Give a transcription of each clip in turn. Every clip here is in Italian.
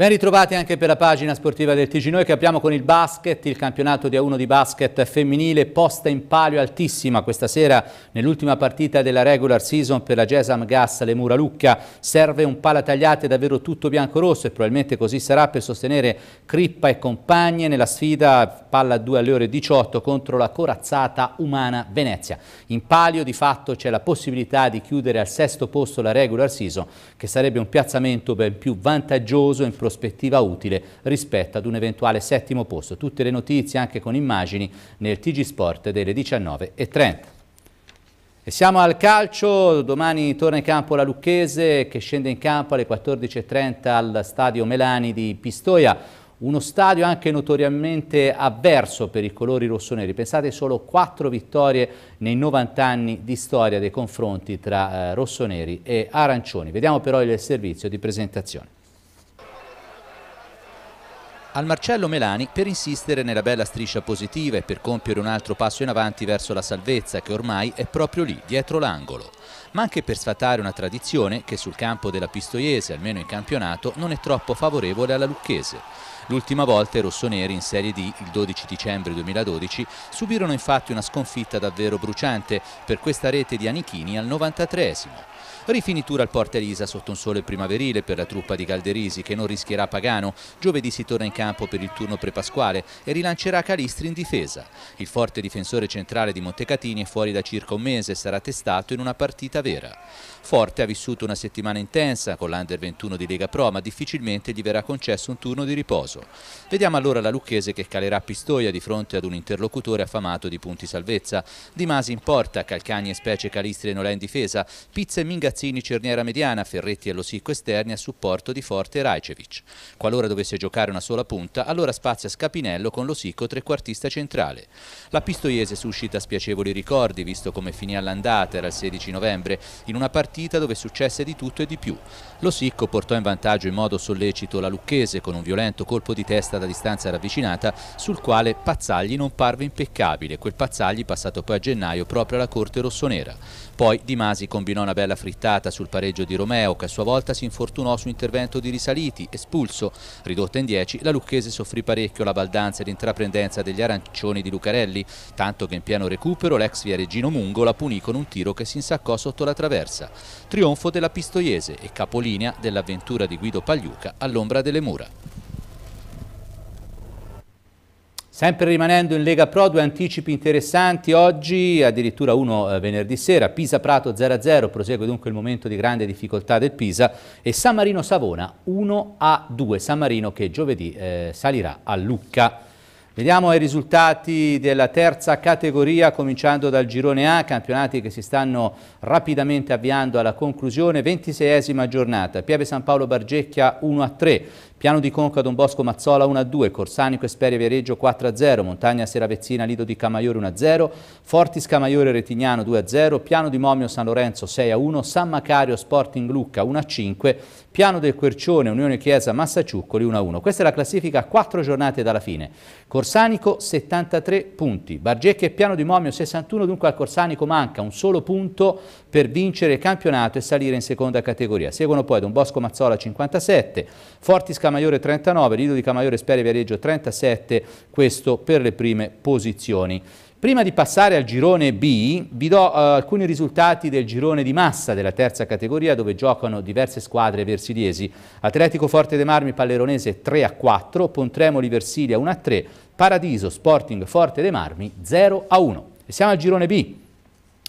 Ben ritrovati anche per la pagina sportiva del TG che apriamo con il basket, il campionato di A1 di basket femminile posta in palio altissima questa sera nell'ultima partita della regular season per la Gesam Gas Le Mura Lucca. Serve un pala tagliate davvero tutto bianco-rosso e probabilmente così sarà per sostenere Crippa e compagne nella sfida palla 2 alle ore 18 contro la corazzata umana Venezia. In palio di fatto c'è la possibilità di chiudere al sesto posto la regular season che sarebbe un piazzamento ben più vantaggioso in prossimità prospettiva utile rispetto ad un eventuale settimo posto. Tutte le notizie anche con immagini nel TG Sport delle 19.30. E siamo al calcio, domani torna in campo la Lucchese che scende in campo alle 14.30 al stadio Melani di Pistoia, uno stadio anche notoriamente avverso per i colori rossoneri. Pensate solo quattro vittorie nei 90 anni di storia dei confronti tra eh, rossoneri e arancioni. Vediamo però il servizio di presentazione al Marcello Melani per insistere nella bella striscia positiva e per compiere un altro passo in avanti verso la salvezza che ormai è proprio lì, dietro l'angolo, ma anche per sfatare una tradizione che sul campo della Pistoiese, almeno in campionato, non è troppo favorevole alla Lucchese. L'ultima volta i rossoneri in Serie D, il 12 dicembre 2012, subirono infatti una sconfitta davvero bruciante per questa rete di Anichini al 93esimo. Rifinitura al Porta Elisa sotto un sole primaverile per la truppa di Calderisi che non rischierà Pagano. Giovedì si torna in campo per il turno prepasquale e rilancerà Calistri in difesa. Il forte difensore centrale di Montecatini è fuori da circa un mese e sarà testato in una partita vera. Forte ha vissuto una settimana intensa con l'Under 21 di Lega Pro ma difficilmente gli verrà concesso un turno di riposo punto. Vediamo allora la Lucchese che calerà a Pistoia di fronte ad un interlocutore affamato di punti salvezza. Di Masi in porta, Calcagni e Specie Calistri e Nolè in difesa, Pizza e Mingazzini cerniera mediana, Ferretti e Losicco esterni a supporto di Forte e Rajcevic. Qualora dovesse giocare una sola punta, allora spazia Scapinello con Losicco trequartista centrale. La Pistoiese suscita spiacevoli ricordi, visto come finì all'andata, era il 16 novembre, in una partita dove successe di tutto e di più. Losicco portò in vantaggio in modo sollecito la Lucchese con un violento colpo colpo di testa da distanza ravvicinata sul quale Pazzagli non parve impeccabile, quel Pazzagli passato poi a gennaio proprio alla corte rossonera. Poi Di Masi combinò una bella frittata sul pareggio di Romeo che a sua volta si infortunò su intervento di Risaliti, espulso. Ridotta in 10, la Lucchese soffrì parecchio la baldanza e l'intraprendenza degli arancioni di Lucarelli, tanto che in pieno recupero l'ex via Regino Mungo la punì con un tiro che si insaccò sotto la traversa. Trionfo della Pistoiese e capolinea dell'avventura di Guido Pagliuca all'ombra delle mura. Sempre rimanendo in Lega Pro, due anticipi interessanti oggi, addirittura uno eh, venerdì sera, Pisa-Prato 0-0, prosegue dunque il momento di grande difficoltà del Pisa, e San Marino-Savona 1-2, San Marino che giovedì eh, salirà a Lucca. Vediamo i risultati della terza categoria, cominciando dal girone A, campionati che si stanno rapidamente avviando alla conclusione, 26esima giornata, Pieve San Paolo Bargecchia 1-3, Piano di Conca, Don Bosco, Mazzola 1-2, Corsanico, Esperia, Viareggio 4-0, Montagna, Seravezzina, Lido di Camaiore 1-0, Fortis, Camaiore, Retignano 2-0, Piano di Momio, San Lorenzo 6-1, San Macario, Sporting Lucca 1-5, Piano del Quercione, Unione Chiesa, Massaciuccoli 1-1. Questa è la classifica a 4 giornate dalla fine. Corsanico 73 punti, Bargecchi e Piano di Momio 61, dunque al Corsanico manca un solo punto per vincere il campionato e salire in seconda categoria. Seguono poi Don Bosco, Mazzola 57, Fortis, Camaiore, Camaiore 39, Lido di Camaiore Speria Viareggio 37, questo per le prime posizioni. Prima di passare al girone B, vi do eh, alcuni risultati del girone di massa della terza categoria dove giocano diverse squadre versiliesi. Atletico Forte de Marmi Palleronese 3 a 4, Pontremoli Versilia 1 a 3, Paradiso Sporting Forte de Marmi 0 a 1. E siamo al girone B.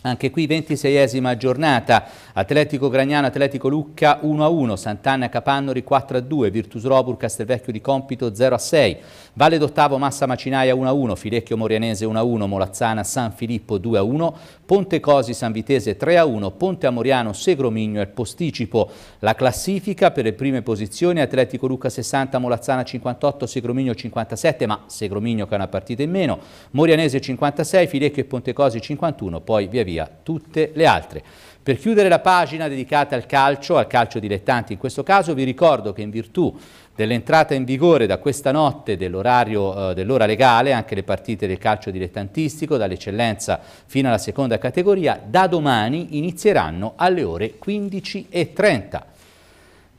Anche qui 26esima giornata, Atletico Gragnano, Atletico Lucca 1-1, Sant'Anna Capannori 4-2, Virtus Robur Castelvecchio di Compito 0-6, Valle d'Ottavo Massa Macinaia 1-1, Filecchio Morianese 1-1, Molazzana San Filippo 2-1, Ponte Cosi San Vitese 3-1, Ponte Amoriano Segromigno e Posticipo. La classifica per le prime posizioni Atletico Lucca 60, Molazzana 58, Segromigno 57, ma Segromigno che ha una partita in meno, Morianese 56, Filecchio e Ponte Cosi 51, poi via via via tutte le altre. Per chiudere la pagina dedicata al calcio, al calcio dilettanti in questo caso, vi ricordo che in virtù dell'entrata in vigore da questa notte eh, dell'ora eh, dell legale, anche le partite del calcio dilettantistico, dall'eccellenza fino alla seconda categoria, da domani inizieranno alle ore 15.30.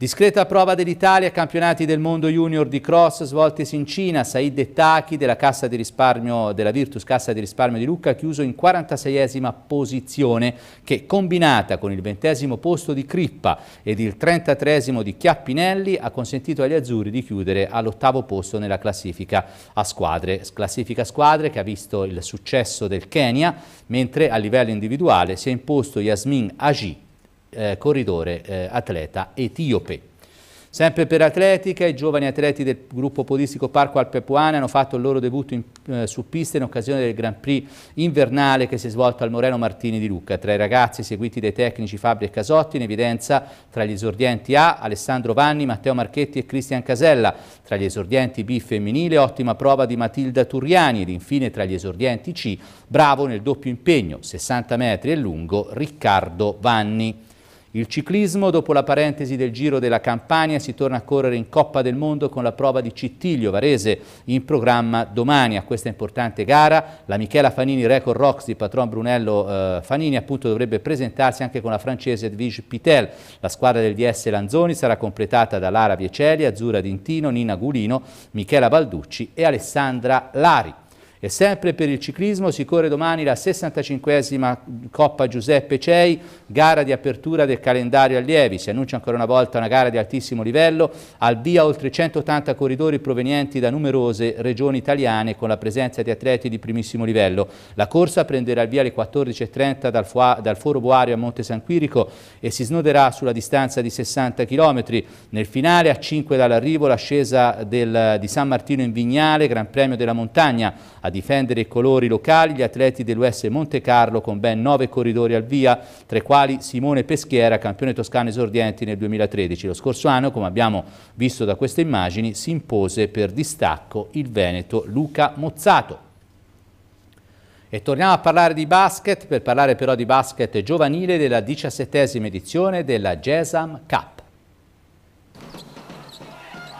Discreta prova dell'Italia, campionati del mondo junior di cross svoltesi in Cina, Said Dettaki della, cassa di risparmio, della Virtus Cassa di Risparmio di Lucca chiuso in 46esima posizione che combinata con il ventesimo posto di Crippa ed il 33esimo di Chiappinelli ha consentito agli azzurri di chiudere all'ottavo posto nella classifica a squadre. Classifica a squadre che ha visto il successo del Kenya, mentre a livello individuale si è imposto Yasmin Agi eh, corridore eh, atleta etiope. Sempre per atletica, i giovani atleti del gruppo podistico Parco Alpepuane hanno fatto il loro debutto in, eh, su pista in occasione del Grand Prix invernale che si è svolto al Moreno Martini di Lucca. Tra i ragazzi seguiti dai tecnici Fabri e Casotti, in evidenza tra gli esordienti A, Alessandro Vanni, Matteo Marchetti e Cristian Casella. Tra gli esordienti B femminile, ottima prova di Matilda Turriani ed infine tra gli esordienti C, bravo nel doppio impegno, 60 metri e lungo, Riccardo Vanni. Il ciclismo, dopo la parentesi del Giro della Campania, si torna a correre in Coppa del Mondo con la prova di Cittiglio Varese in programma domani. A questa importante gara la Michela Fanini Record Rocks di patron Brunello eh, Fanini appunto dovrebbe presentarsi anche con la francese Edwige Pitel. La squadra del DS Lanzoni sarà completata da Lara Vieceli, Azzurra Dintino, Nina Gulino, Michela Balducci e Alessandra Lari. E sempre per il ciclismo si corre domani la 65esima Coppa Giuseppe Cei, gara di apertura del calendario allievi. Si annuncia ancora una volta una gara di altissimo livello, al via oltre 180 corridori provenienti da numerose regioni italiane con la presenza di atleti di primissimo livello. La corsa prenderà il via alle 14.30 dal, dal, Foro Boario a Monte San Quirico e si snoderà sulla distanza di 60 km. Nel finale a 5 dall'arrivo l'ascesa di San Martino in Vignale, Gran Premio della Montagna. A difendere i colori locali gli atleti dell'US Monte Carlo con ben nove corridori al via, tra i quali Simone Peschiera, campione toscano esordienti nel 2013. Lo scorso anno, come abbiamo visto da queste immagini, si impose per distacco il Veneto Luca Mozzato. E torniamo a parlare di basket, per parlare però di basket giovanile della diciassettesima edizione della GESAM Cup.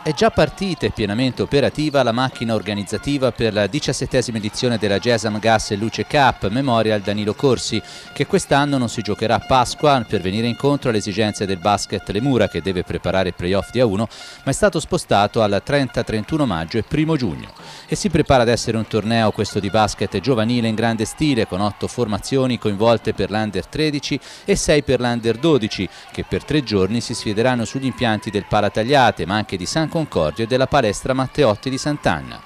È già partita e pienamente operativa la macchina organizzativa per la diciassettesima edizione della Gesam Gas e Luce Cup Memorial Danilo Corsi, che quest'anno non si giocherà a Pasqua per venire incontro alle esigenze del basket Lemura che deve preparare il playoff di A1, ma è stato spostato al 30-31 maggio e 1 giugno. E si prepara ad essere un torneo questo di basket giovanile in grande stile con otto formazioni coinvolte per l'Under 13 e 6 per l'Under 12, che per tre giorni si sfideranno sugli impianti del Palatagliate, ma anche di San Concordio e della palestra Matteotti di Sant'Anna.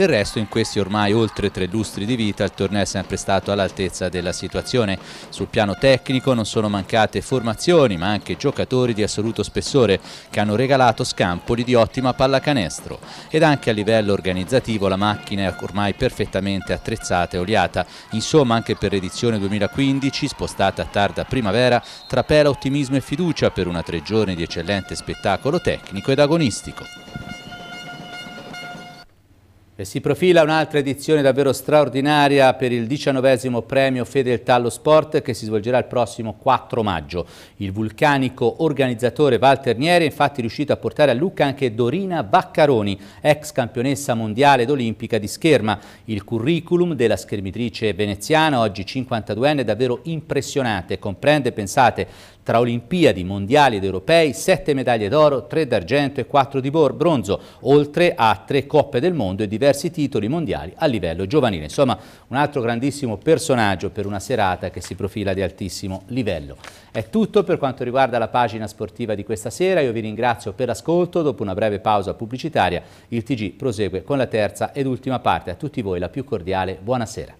Del resto in questi ormai oltre tre lustri di vita il torneo è sempre stato all'altezza della situazione. Sul piano tecnico non sono mancate formazioni ma anche giocatori di assoluto spessore che hanno regalato scampoli di ottima pallacanestro ed anche a livello organizzativo la macchina è ormai perfettamente attrezzata e oliata. Insomma anche per l'edizione 2015 spostata a tarda primavera trapela ottimismo e fiducia per una tre giorni di eccellente spettacolo tecnico ed agonistico. E si profila un'altra edizione davvero straordinaria per il diciannovesimo premio Fedeltà allo Sport che si svolgerà il prossimo 4 maggio. Il vulcanico organizzatore Valternieri è infatti riuscito a portare a Lucca anche Dorina Vaccaroni, ex campionessa mondiale ed olimpica di scherma. Il curriculum della schermitrice veneziana, oggi 52enne, è davvero impressionante. Comprende, pensate, tra Olimpiadi, Mondiali ed Europei, 7 medaglie d'oro, 3 d'argento e 4 di bronzo, oltre a 3 Coppe del Mondo e diversi titoli mondiali a livello giovanile. Insomma, un altro grandissimo personaggio per una serata che si profila di altissimo livello. È tutto per quanto riguarda la pagina sportiva di questa sera. Io vi ringrazio per l'ascolto. Dopo una breve pausa pubblicitaria, il TG prosegue con la terza ed ultima parte. A tutti voi la più cordiale buonasera.